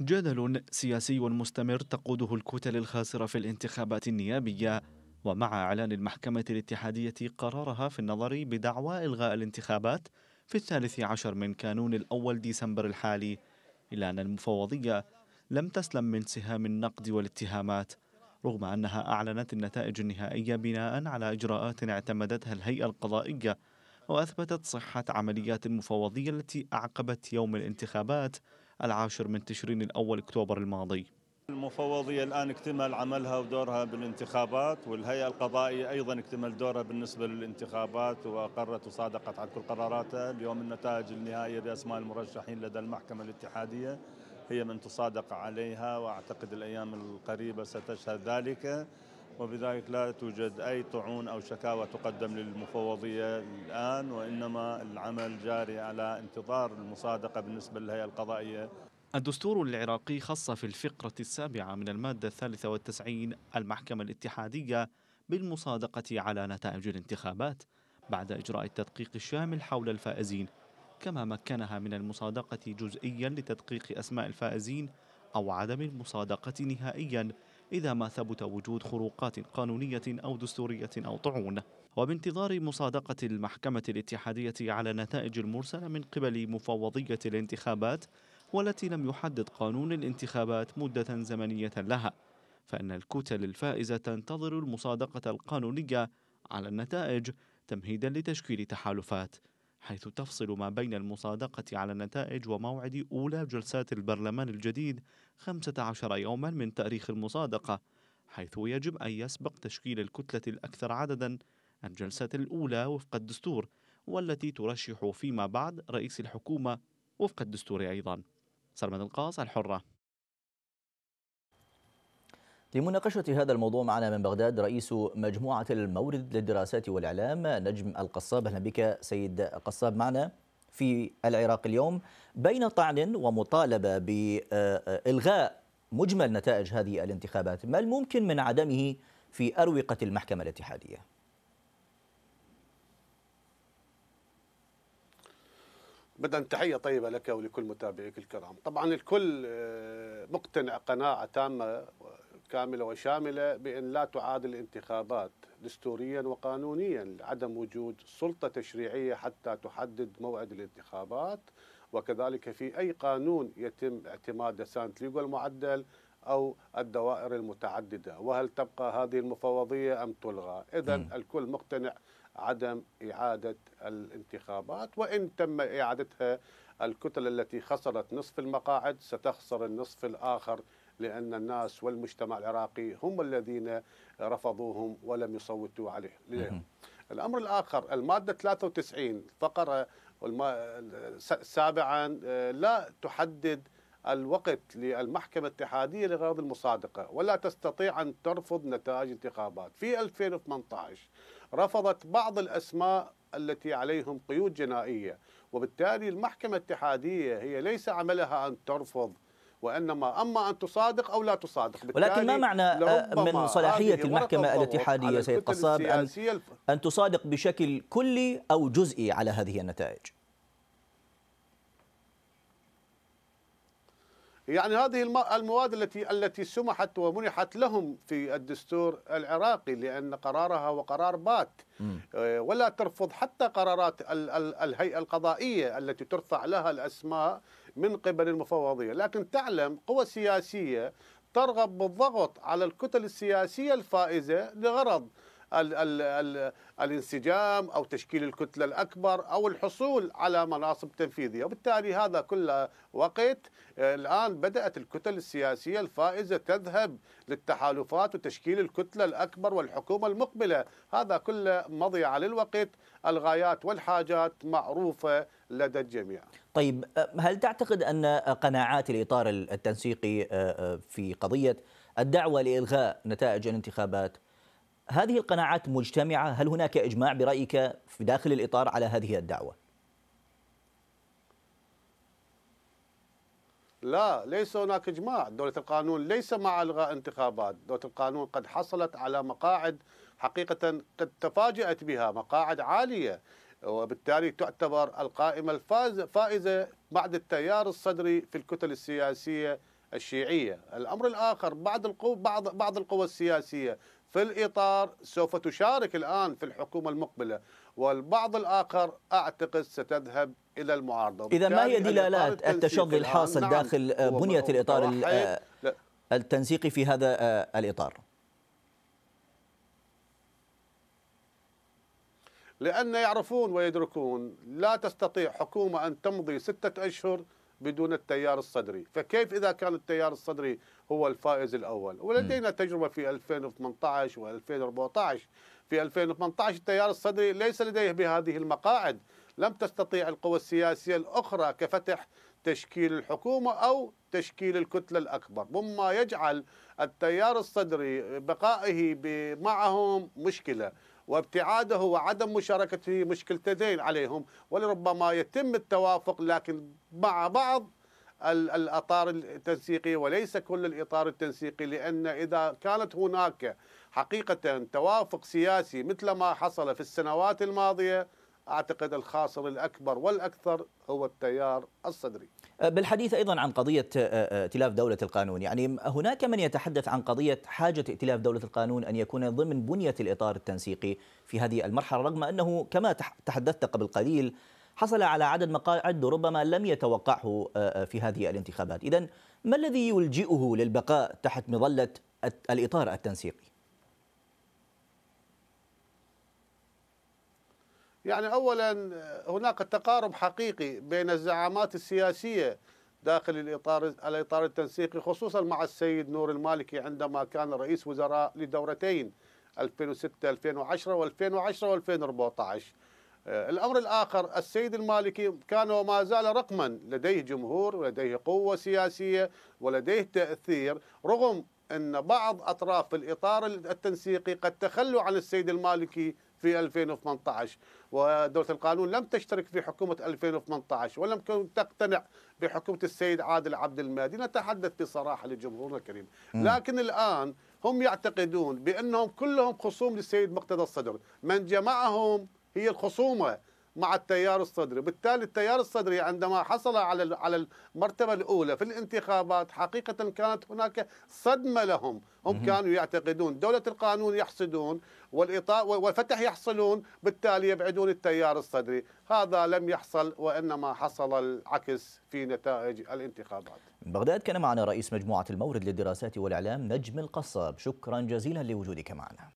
جدل سياسي مستمر تقوده الكتل الخاسرة في الانتخابات النيابية ومع إعلان المحكمة الاتحادية قرارها في النظر بدعوى إلغاء الانتخابات في الثالث عشر من كانون الأول ديسمبر الحالي إلا أن المفوضية لم تسلم من سهام النقد والاتهامات رغم أنها أعلنت النتائج النهائية بناء على إجراءات اعتمدتها الهيئة القضائية وأثبتت صحة عمليات المفوضية التي أعقبت يوم الانتخابات العاشر من تشرين الأول أكتوبر الماضي المفوضية الآن اكتمل عملها ودورها بالانتخابات والهيئة القضائية أيضا اكتمل دورها بالنسبة للانتخابات وأقرت وصادقت على كل قراراتها اليوم النتائج النهائية بأسماء المرشحين لدى المحكمة الاتحادية هي من تصادق عليها وأعتقد الأيام القريبة ستشهد ذلك وبذلك لا توجد أي طعون أو شكاوى تقدم للمفوضية الآن وإنما العمل جاري على انتظار المصادقة بالنسبة للهيئة القضائية الدستور العراقي خص في الفقرة السابعة من المادة الثالثة والتسعين المحكمة الاتحادية بالمصادقة على نتائج الانتخابات بعد إجراء التدقيق الشامل حول الفائزين كما مكنها من المصادقة جزئيا لتدقيق أسماء الفائزين أو عدم المصادقة نهائيا إذا ما ثبت وجود خروقات قانونية أو دستورية أو طعون وبانتظار مصادقة المحكمة الاتحادية على نتائج المرسلة من قبل مفوضية الانتخابات والتي لم يحدد قانون الانتخابات مدة زمنية لها فإن الكتل الفائزة تنتظر المصادقة القانونية على النتائج تمهيدا لتشكيل تحالفات حيث تفصل ما بين المصادقة على النتائج وموعد أولى جلسات البرلمان الجديد 15 يوما من تاريخ المصادقة حيث يجب أن يسبق تشكيل الكتلة الأكثر عددا الجلسات الأولى وفق الدستور والتي ترشح فيما بعد رئيس الحكومة وفق الدستور أيضا سلمان القاص الحرة لمناقشة هذا الموضوع معنا من بغداد رئيس مجموعة المورد للدراسات والإعلام نجم القصاب أهلا بك سيد قصاب معنا في العراق اليوم بين طعن ومطالبة بإلغاء مجمل نتائج هذه الانتخابات ما الممكن من عدمه في أروقة المحكمة الاتحادية؟ بدأ تحية طيبة لك ولكل متابعيك الكرام طبعا الكل آه، مقتنع قناعة تامة كاملة وشاملة بأن لا تعاد الانتخابات دستوريا وقانونيا لعدم وجود سلطة تشريعية حتى تحدد موعد الانتخابات وكذلك في أي قانون يتم اعتماد سانت ليغو المعدل أو الدوائر المتعددة وهل تبقى هذه المفوضية أم تلغى إذا الكل مقتنع عدم إعادة الانتخابات وإن تم إعادتها الكتل التي خسرت نصف المقاعد ستخسر النصف الآخر لأن الناس والمجتمع العراقي هم الذين رفضوهم ولم يصوتوا عليه الأمر الآخر المادة 93 فقرة سابعا آه، لا تحدد الوقت للمحكمة الاتحادية لغرض المصادقة ولا تستطيع أن ترفض نتائج انتخابات في 2018 رفضت بعض الأسماء التي عليهم قيود جنائية وبالتالي المحكمة الاتحادية هي ليس عملها أن ترفض وانما اما ان تصادق او لا تصادق ولكن ما معنى آه، من صلاحيه المحكمه الاتحاديه سيد قصاب ان ان تصادق بشكل كلي او جزئي على هذه النتائج يعني هذه المواد التي التي سمحت ومنحت لهم في الدستور العراقي لان قرارها وقرار بات آه، ولا ترفض حتى قرارات الهيئه القضائيه التي ترفع لها الاسماء من قبل المفوضيه، لكن تعلم قوى سياسيه ترغب بالضغط على الكتل السياسيه الفائزه لغرض الـ الـ الـ الانسجام أو تشكيل الكتلة الأكبر أو الحصول على مناصب تنفيذية وبالتالي هذا كله وقت آه، الآن بدأت الكتل السياسية الفائزة تذهب للتحالفات وتشكيل الكتلة الأكبر والحكومة المقبلة هذا كله مضيعة للوقت الغايات والحاجات معروفة لدى الجميع طيب آه، هل تعتقد أن قناعات الإطار التنسيقي آه، في قضية الدعوة لإلغاء نتائج الانتخابات هذه القناعات مجتمعة هل هناك إجماع برأيك في داخل الإطار على هذه الدعوة لا ليس هناك إجماع دولة القانون ليس مع إلغاء انتخابات دولة القانون قد حصلت على مقاعد حقيقة قد تفاجأت بها مقاعد عالية وبالتالي تعتبر القائمة الفائزة بعد التيار الصدري في الكتل السياسية الشيعية الأمر الآخر بعض القوى بعض بعض القوى السياسية في الإطار سوف تشارك الآن في الحكومة المقبلة والبعض الآخر أعتقد ستذهب إلى المعارضة إذا ما هي دلالات التشظي الحاصل نعم داخل بنية الإطار التنسيقي في هذا آه، الإطار لأن يعرفون ويدركون لا تستطيع حكومة أن تمضي ستة أشهر بدون التيار الصدري فكيف إذا كان التيار الصدري هو الفائز الأول ولدينا تجربة في 2018 و2014 في 2018 التيار الصدري ليس لديه بهذه المقاعد لم تستطيع القوى السياسية الأخرى كفتح تشكيل الحكومة أو تشكيل الكتلة الأكبر مما يجعل التيار الصدري بقائه معهم مشكلة وابتعاده وعدم مشاركته مشكلتين عليهم ولربما يتم التوافق لكن مع بعض الاطار التنسيقي وليس كل الاطار التنسيقي لان اذا كانت هناك حقيقه توافق سياسي مثل ما حصل في السنوات الماضيه أعتقد الخاسر الأكبر والأكثر هو التيار الصدري أه، بالحديث أيضا عن قضية أه، أه، ائتلاف دولة القانون يعني هناك من يتحدث عن قضية حاجة ائتلاف دولة القانون أن يكون ضمن بنية الإطار التنسيقي في هذه المرحلة رغم أنه كما تحدثت قبل قليل حصل على عدد مقاعد ربما لم يتوقعه في هذه الانتخابات إذا ما الذي يلجئه للبقاء تحت مظلة الإطار التنسيقي؟ يعني أولا هناك تقارب حقيقي بين الزعامات السياسية داخل الإطار الإطار التنسيقي خصوصا مع السيد نور المالكي عندما كان رئيس وزراء لدورتين 2006 2010 و2010 و2014 الأمر الآخر السيد المالكي كان وما زال رقما لديه جمهور ولديه قوة سياسية ولديه تأثير رغم أن بعض أطراف الإطار التنسيقي قد تخلوا عن السيد المالكي في 2018 ودولة القانون لم تشترك في حكومة 2018 ولم تقتنع بحكومة السيد عادل عبد المهدي نتحدث بصراحة لجمهورنا الكريم لكن الآن هم يعتقدون بأنهم كلهم خصوم للسيد مقتدى الصدر من جمعهم هي الخصومة مع التيار الصدري بالتالي التيار الصدري عندما حصل على على المرتبة الأولى في الانتخابات حقيقة كانت هناك صدمة لهم هم كانوا يعتقدون دولة القانون يحصدون والإطاء والفتح يحصلون بالتالي يبعدون التيار الصدري هذا لم يحصل وإنما حصل العكس في نتائج الانتخابات من بغداد كان معنا رئيس مجموعة المورد للدراسات والإعلام نجم القصاب شكرا جزيلا لوجودك معنا